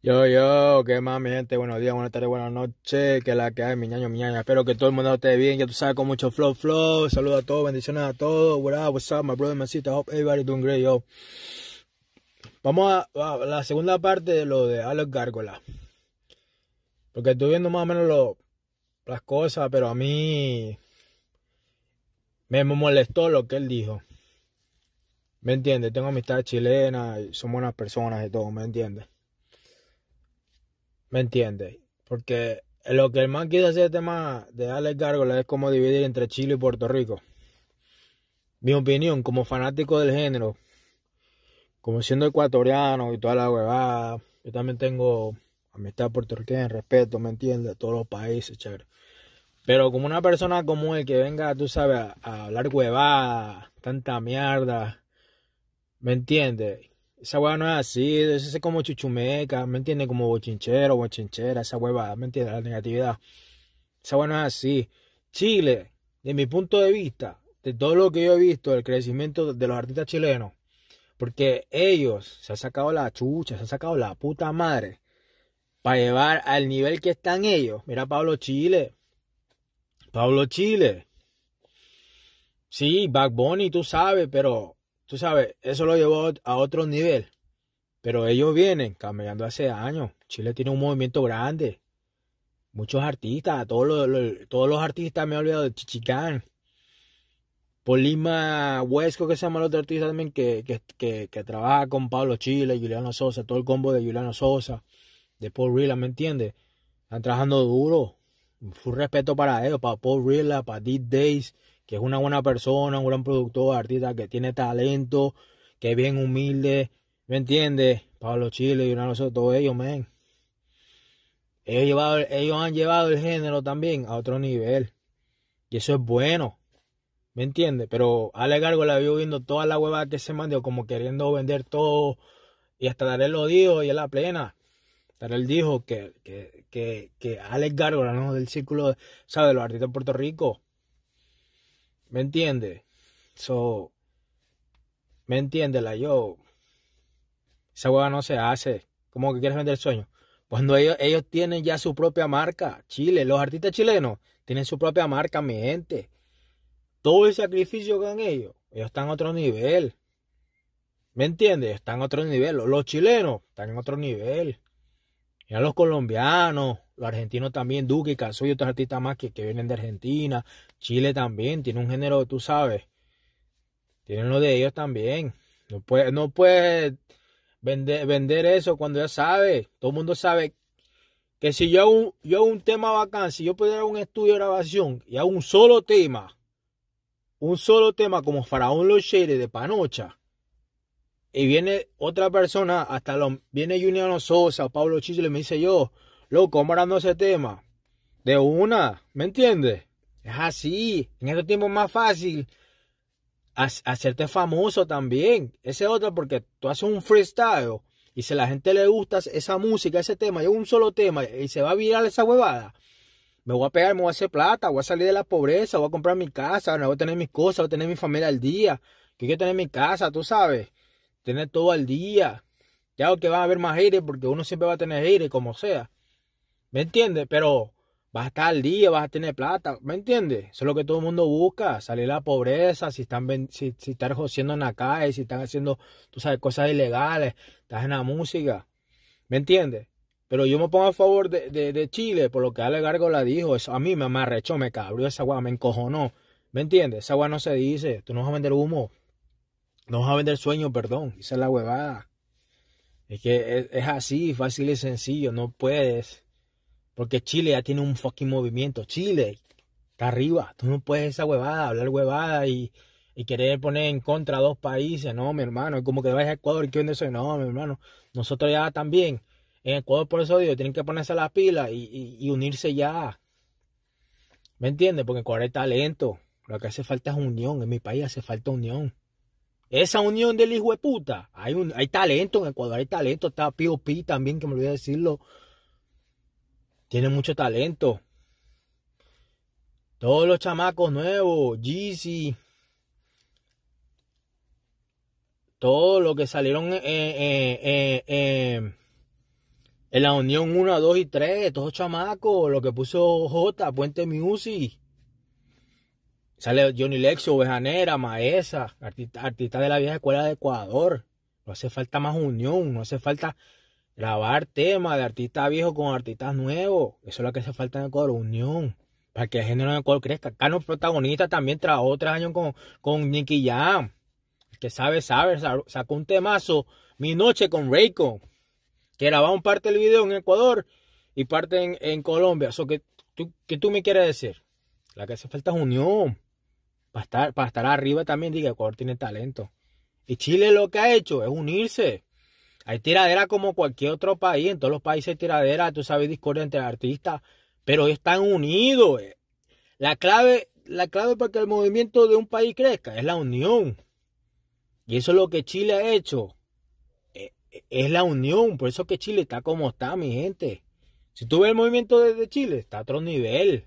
Yo, yo, qué más mi gente, buenos días, buenas tardes, buenas noches, que la que hay, mi ñaño, mi Espero que todo el mundo esté bien, ya tú sabes, con mucho flow, flow. Saludos a todos, bendiciones a todos. What up, what's up, my brother, my hope everybody doing great, yo. Vamos a, la segunda parte de lo de Alex Gárgola. Porque estoy viendo más o menos las cosas, pero a mí me molestó lo que él dijo. ¿Me entiendes? Tengo amistad chilena, y son buenas personas y todo, ¿me entiendes? ¿Me entiendes? Porque lo que el man quiere hacer el este tema de Alex Gárgola es como dividir entre Chile y Puerto Rico. Mi opinión, como fanático del género, como siendo ecuatoriano y toda la huevada, yo también tengo amistad puertorriqueña, respeto, ¿me entiende, Todos los países, chévere. Pero como una persona como el que venga, tú sabes, a, hablar huevada, tanta mierda, ¿me entiendes? Esa hueva no es así, es como chuchumeca, ¿me entiende Como bochinchero, bochinchera, esa hueva, ¿me entiende, La negatividad. Esa hueva no es así. Chile, de mi punto de vista, de todo lo que yo he visto, del crecimiento de los artistas chilenos, porque ellos se han sacado la chucha, se han sacado la puta madre para llevar al nivel que están ellos. Mira Pablo Chile. Pablo Chile. Sí, Backbone Bunny, tú sabes, pero tú sabes, eso lo llevó a otro nivel. Pero ellos vienen cambiando hace años. Chile tiene un movimiento grande. Muchos artistas, todos los, todos los artistas me he olvidado de Chichicán. Polima Huesco, que se llama el otro artista también, que, que, que, que trabaja con Pablo Chile, Juliano Sosa, todo el combo de Juliano Sosa, de Paul Rilla, ¿me entiendes? Están trabajando duro. Un respeto para ellos, para Paul Rilla, para Deep Days, que es una buena persona, un gran productor, artista que tiene talento, que es bien humilde, ¿me entiendes? Pablo Chile y una todos ellos, men. Ellos, han llevado el género también a otro nivel. Y eso es bueno. ¿Me entiendes? Pero Alex Gargo la vio viendo toda la hueva que se mandó, como queriendo vender todo. Y hasta Darel lo dijo, y es la plena. él dijo que, que, que, que Alex Gargo ¿no? Del círculo, ¿sabes? De los artistas de Puerto Rico. ¿Me entiende? So, ¿me entiende la yo? Esa hueá no se hace. ¿Cómo que quieres vender el sueño? Cuando ellos, ellos tienen ya su propia marca, Chile, los artistas chilenos tienen su propia marca, mi gente. Todo el sacrificio que han ellos, ellos están en otro nivel. ¿Me entiendes? Están en otro nivel. Los chilenos están en otro nivel ya los colombianos, los argentinos también, Duque, Caso y otros artistas más que, vienen de Argentina. Chile también tiene un género, tú sabes. Tienen lo de ellos también. No puedes no puede vender, eso cuando ya sabes. Todo el mundo sabe que si yo hago, un, tema bacán, si yo pudiera un estudio de grabación y hago un solo tema, un solo tema como Faraón Los de Panocha, y viene otra persona, hasta lo, viene Juniano Sosa, Pablo Chicho, y me dice yo, loco, ¿cómo ese tema? De una, ¿me entiendes? Es así, en estos tiempos es más fácil hacerte famoso también. Ese es otro, porque tú haces un freestyle y si a la gente le gusta esa música, ese tema, yo un solo tema y se va a viral esa huevada, me voy a pegar, me voy a hacer plata, voy a salir de la pobreza, voy a comprar mi casa, voy a tener mis cosas, voy a tener mi familia al día, que quiero tener mi casa, tú sabes tener todo al día. Ya que van a haber más aire porque uno siempre va a tener aire, como sea. ¿Me entiendes? Pero vas a estar al día, vas a tener plata. ¿Me entiendes? Eso es lo que todo el mundo busca, salir de la pobreza, si están, si, están en la calle, si están haciendo, tú sabes, cosas ilegales, estás en la música. ¿Me entiendes? Pero yo me pongo a favor de, Chile, por lo que Ale la dijo. Eso a mí me amarrechó, me cabrió esa agua me encojonó. ¿Me entiendes? Esa agua no se dice. Tú no vas a vender humo. No vas a vender sueño, perdón. Esa es la huevada. Es que es, así, fácil y sencillo. No puedes. Porque Chile ya tiene un fucking movimiento. Chile está arriba. Tú no puedes esa huevada, hablar huevada y, y querer poner en contra a dos países. No, mi hermano. Como que vas a Ecuador y que vende eso. No, mi hermano. Nosotros ya también. En Ecuador, por eso digo, tienen que ponerse las pilas y, y, unirse ya. ¿Me entiendes? Porque Ecuador está talento. Lo que hace falta es unión. En mi país hace falta unión. Esa unión del hijo de puta. Hay, un, hay talento en Ecuador, hay talento. Está P.O.P. también, que me olvidé decirlo. Tiene mucho talento. Todos los chamacos nuevos, GC. Todos los que salieron en la unión 1, 2 y 3. Todos los chamacos. Lo que puso J, Puente Music. Sale Johnny Lexio, Bejanera, Maesa, artista de la vieja escuela de Ecuador. No hace falta más unión, no hace falta grabar temas de artistas viejos con artistas nuevos. Eso es lo que hace falta en Ecuador, unión. Para que el género de Ecuador crezca. Carlos protagonista también trabajó tres años con, con Nicky Jam. que sabe, sabe, sacó un temazo, Mi Noche con Reiko. Que grabaron parte del video en Ecuador y parte en, Colombia. Eso que tú, ¿Qué tú me quieres decir? La que hace falta es unión para estar, para estar arriba también, diga, Ecuador tiene talento. Y Chile lo que ha hecho es unirse. Hay tiradera como cualquier otro país, en todos los países hay tiradera, tú sabes, discordia entre artistas, pero están unidos. La clave, la clave para que el movimiento de un país crezca es la unión. Y eso es lo que Chile ha hecho. E, e, es la unión, por eso que Chile está como está, mi gente. Si tú ves el movimiento desde Chile, está a otro nivel.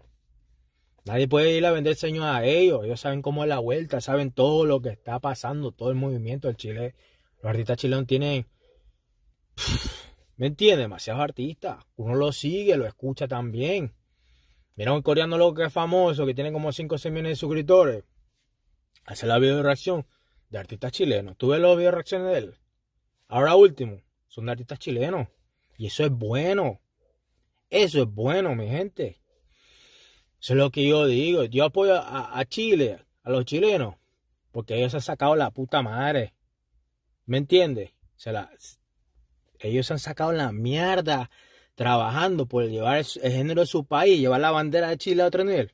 Nadie puede ir a vender señores a ellos. Ellos saben cómo es la vuelta, saben todo lo que está pasando, todo el movimiento del Chile. Los artistas chilenos tienen. ¿Me entiendes? Demasiados artistas. Uno lo sigue, lo escucha también. Mira un coreano loco que es famoso, que tiene como 5 o 6 millones de suscriptores. Hace la video de reacción de artistas chilenos. Tú ves los video reacciones de él. Ahora último, son artistas chilenos. Y eso es bueno. Eso es bueno, mi gente. Eso es lo que yo digo. Yo apoyo a, Chile, a los chilenos, porque ellos han sacado la puta madre. ¿Me entiendes? ellos han sacado la mierda trabajando por llevar el, género de su país, llevar la bandera de Chile a otro nivel.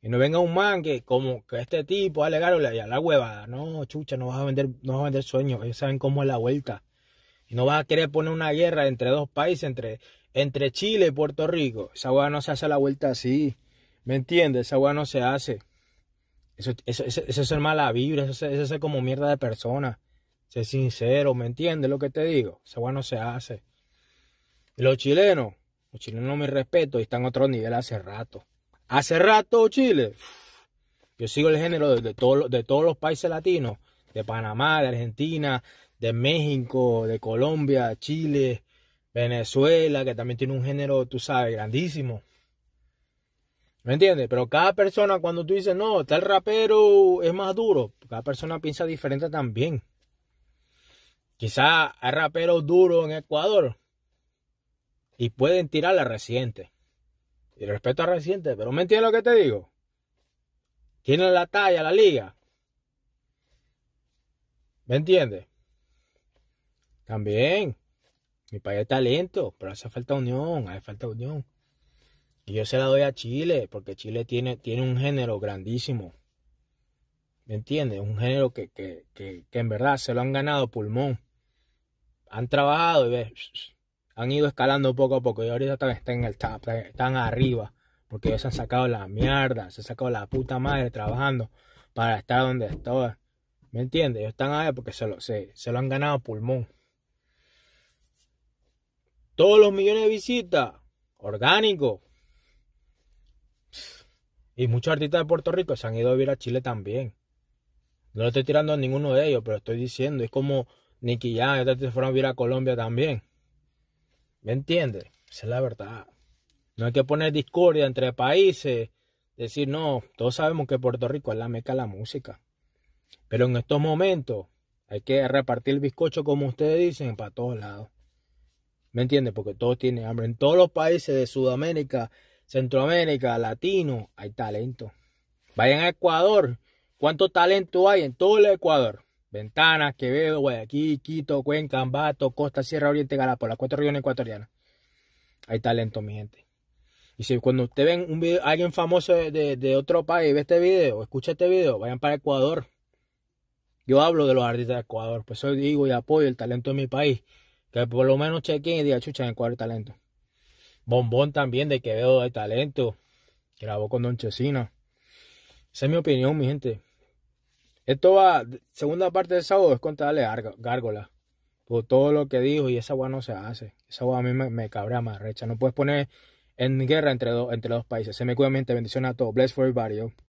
Y no venga un man que como que este tipo y la, la huevada. No, chucha, no vas a vender, no vas a vender sueños. Ellos saben cómo es la vuelta. Y no vas a querer poner una guerra entre dos países, entre, entre Chile y Puerto Rico. Esa huevada no se hace la vuelta así. ¿Me entiendes? Esa weá no se hace. Eso, es ser mala vibra, eso, es como mierda de persona. Sé sincero, ¿me entiendes lo que te digo? Esa weá no se hace. los chilenos, los chilenos no me respeto y están a otro nivel hace rato. Hace rato, Chile. Yo sigo el género de, de todos los países latinos, de Panamá, de Argentina, de México, de Colombia, Chile, Venezuela, que también tiene un género, tú sabes, grandísimo. ¿Me entiendes? Pero cada persona, cuando tú dices, no, tal rapero es más duro, cada persona piensa diferente también. Quizá hay raperos duros en Ecuador y pueden tirar la reciente. Y respeto a reciente, pero ¿me entiendes lo que te digo? Tienen la talla, la liga. ¿Me entiendes? También. Mi país está talento, pero hace falta unión, hace falta unión. Y yo se la doy a Chile, porque Chile tiene, tiene un género grandísimo. ¿Me entiendes? Un género que, en verdad se lo han ganado pulmón. Han trabajado y han ido escalando poco a poco. Y ahorita están, están arriba. Porque ellos se han sacado la mierda, se han sacado la puta madre trabajando para estar donde estaba ¿Me entiendes? Ellos están ahí porque se lo, se lo han ganado pulmón. Todos los millones de visitas, orgánico. Y muchos artistas de Puerto Rico se han ido a vivir a Chile también. No lo estoy tirando a ninguno de ellos, pero estoy diciendo, es como Nicky Jam, se fueron a vivir a Colombia también. ¿Me entiendes? Esa es la verdad. No hay que poner discordia entre países, decir, no, todos sabemos que Puerto Rico es la meca de la música. Pero en estos momentos hay que repartir el bizcocho, como ustedes dicen, para todos lados. ¿Me entiendes? Porque todos tienen hambre. En todos los países de Sudamérica Centroamérica, latino, hay talento. Vayan a Ecuador. ¿Cuánto talento hay en todo el Ecuador? Ventanas, Quevedo, Aquí, Quito, Cuenca, Ambato, Costa, Sierra Oriente, Galápagos, las cuatro regiones ecuatorianas. Hay talento, mi gente. Y si cuando usted ve un video, alguien famoso de, otro país ve este video, escucha este video, vayan para Ecuador. Yo hablo de los artistas de Ecuador, pues yo digo y apoyo el talento de mi país. Que por lo menos chequen y digan, chucha, en Ecuador hay talento. Bombón también de Quevedo de Talento. Grabó con Don Chesina. Esa es mi opinión, mi gente. Esto va, segunda parte del sábado es contarle a gárgola. Por todo lo que dijo y esa agua no se hace. Esa agua a mí me, cabrá cabrea más recha. No puedes poner en guerra entre, dos entre dos países. Se me cuida mi gente. Bendiciones a todos. Bless for everybody.